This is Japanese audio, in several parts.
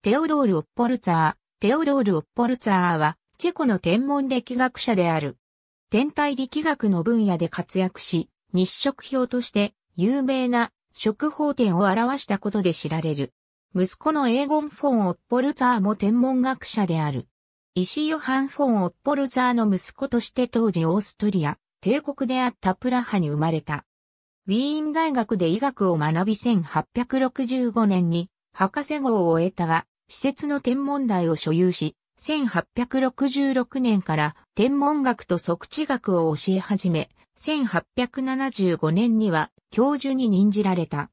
テオドール・オッポルツァー。テオドール・オッポルツァーは、チェコの天文力学者である。天体力学の分野で活躍し、日食表として有名な食法典を表したことで知られる。息子のエーゴン・フォン・オッポルツァーも天文学者である。石ヨハン・フォン・オッポルツァーの息子として当時オーストリア、帝国であったプラハに生まれた。ウィーン大学で医学を学び1865年に博士号を得たが、施設の天文台を所有し、1866年から天文学と測地学を教え始め、1875年には教授に任じられた。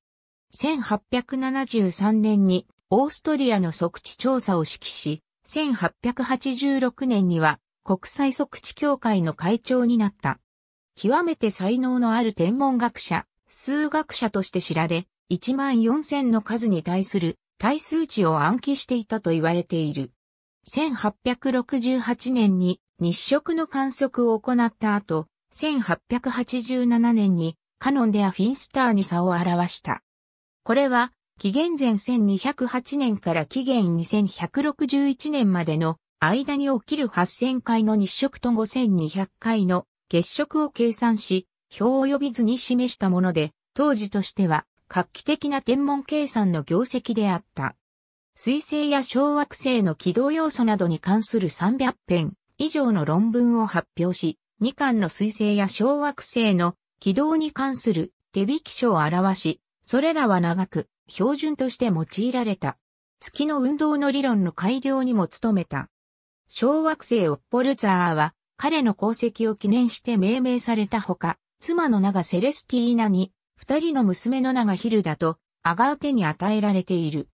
1873年にオーストリアの測地調査を指揮し、1886年には国際測地協会の会長になった。極めて才能のある天文学者、数学者として知られ、1万4000の数に対する対数値を暗記していたと言われている。1868年に日食の観測を行った後、1887年にカノンでアフィンスターに差を表した。これは、紀元前1208年から紀元2161年までの間に起きる8000回の日食と5200回の月食を計算し、表を呼び図に示したもので、当時としては画期的な天文計算の業績であった。水星や小惑星の軌道要素などに関する300編以上の論文を発表し、2巻の水星や小惑星の軌道に関する手引き書を表し、それらは長く標準として用いられた。月の運動の理論の改良にも努めた。小惑星オッポルザーは彼の功績を記念して命名されたほか、妻の名がセレスティーナに二人の娘の名がヒルダと、アガーテに与えられている。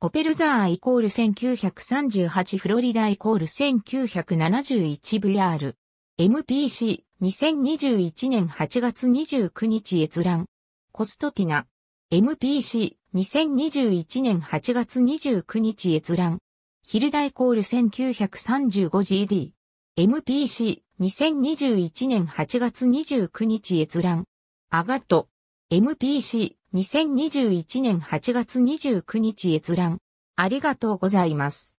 オペルザーイコール1938フロリダイコール1971 VR。MPC 2021年8月29日閲覧。コストティナ。MPC 2021年8月29日閲覧。ヒルダイコール 1935GD。MPC2021 年8月29日閲覧。アガット。MPC 2021年8月29日閲覧。ありがとうございます。